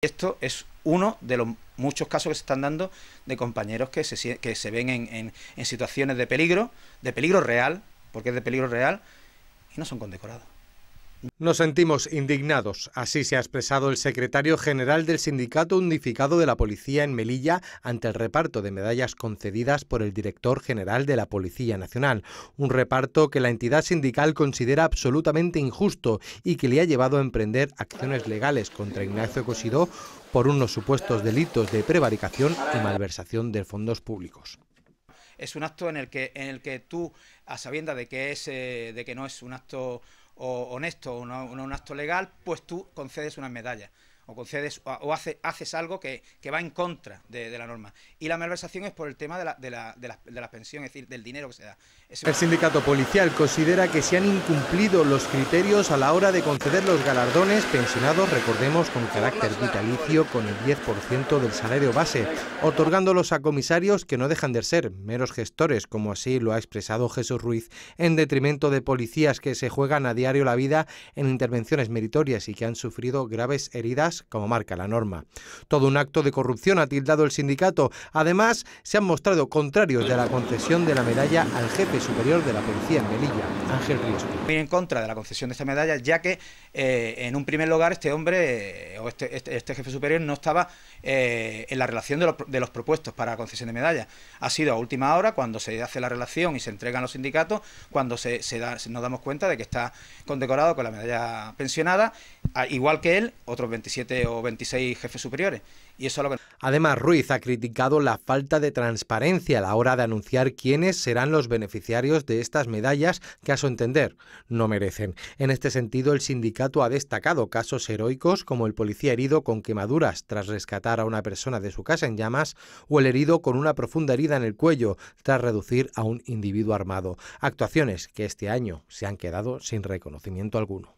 Esto es uno de los muchos casos que se están dando de compañeros que se, que se ven en situaciones de peligro, de peligro real, porque es de peligro real, y no son condecorados. Nos sentimos indignados, así se ha expresado el secretario general del Sindicato Unificado de la Policía en Melilla ante el reparto de medallas concedidas por el director general de la Policía Nacional, un reparto que la entidad sindical considera absolutamente injusto y que le ha llevado a emprender acciones legales contra Ignacio Cosidó por unos supuestos delitos de prevaricación y malversación de fondos públicos es un acto en el que en el que tú a sabiendas de que es eh, de que no es un acto o honesto o no, un acto legal, pues tú concedes una medalla o concedes o, hace, haces algo que, va en contra de, la norma. Y la malversación es por el tema de la, pensión, es decir, del dinero que se da. El sindicato policial considera que se han incumplido los criterios a la hora de conceder los galardones pensionados, recordemos, con carácter vitalicio, con el 10% del salario base, otorgándolos a comisarios que no dejan de ser meros gestores, como así lo ha expresado Jesús Ruiz, en detrimento de policías que se juegan a diario la vida en intervenciones meritorias y que han sufrido graves heridas como marca la norma. Todo un acto de corrupción ha tildado el sindicato. Además, se han mostrado contrarios de la concesión de la medalla al jefe superior de la policía en Melilla, Ángel Ríos. en contra de la concesión de esta medalla, ya que eh, en un primer lugar este hombre... Este, este, este, jefe superior no estaba eh, en la relación de, los propuestos para concesión de medallas. Ha sido a última hora, cuando se hace la relación y se entregan los sindicatos, cuando se, se nos damos cuenta de que está condecorado con la medalla pensionada, igual que él, otros 27 o 26 jefes superiores. Y eso lo Además, Ruiz ha criticado la falta de transparencia a la hora de anunciar quiénes serán los beneficiarios de estas medallas que a su entender no merecen. En este sentido, el sindicato ha destacado casos heroicos como el policía herido con quemaduras tras rescatar a una persona de su casa en llamas o el herido con una profunda herida en el cuello tras reducir a un individuo armado. Actuaciones que este año se han quedado sin reconocimiento alguno.